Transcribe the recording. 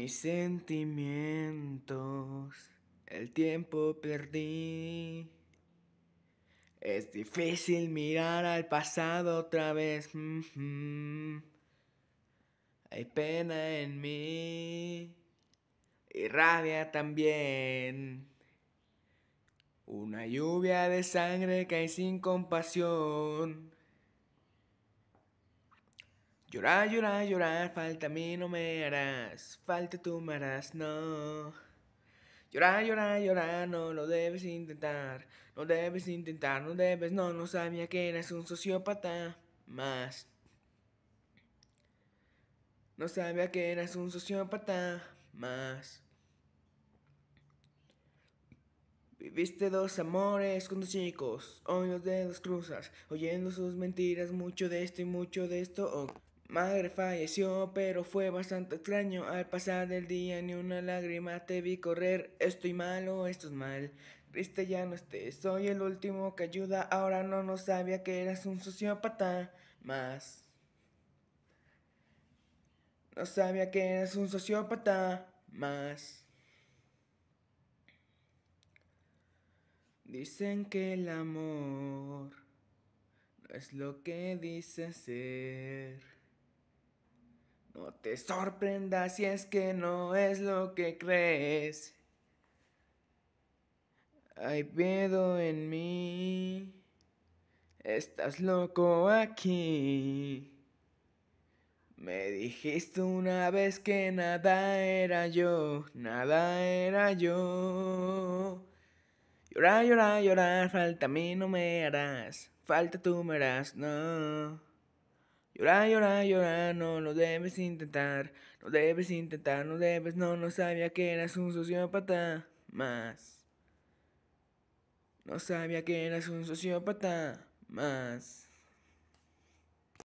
Mis sentimientos, el tiempo perdí. Es difícil mirar al pasado otra vez. Hay pena en mí y rabia también. Una lluvia de sangre cae sin compasión. Llorar, llorar, llorar, falta a mí no me harás, falta tú me harás, no. Llorar, llorar, llorar, no lo debes intentar, no debes intentar, no debes, no, no sabía que eras un sociópata más. No sabía que eras un sociópata más. Viviste dos amores con dos chicos, hoy los dedos cruzas, oyendo sus mentiras, mucho de esto y mucho de esto. o... Madre falleció, pero fue bastante extraño. Al pasar del día ni una lágrima te vi correr. Estoy malo, esto es mal. Triste ya no estés, soy el último que ayuda. Ahora no, no sabía que eras un sociópata más. No sabía que eras un sociópata más. Dicen que el amor no es lo que dice ser. No te sorprendas si es que no es lo que crees. Hay pedo en mí. Estás loco aquí. Me dijiste una vez que nada era yo, nada era yo. Llorar, llorar, llorar, falta a mí no me harás, falta tú me harás, no. Llorar, llorar, llorar, no lo debes intentar. No debes intentar, no debes, no, no sabía que eras un sociópata más. No sabía que eras un sociópata más.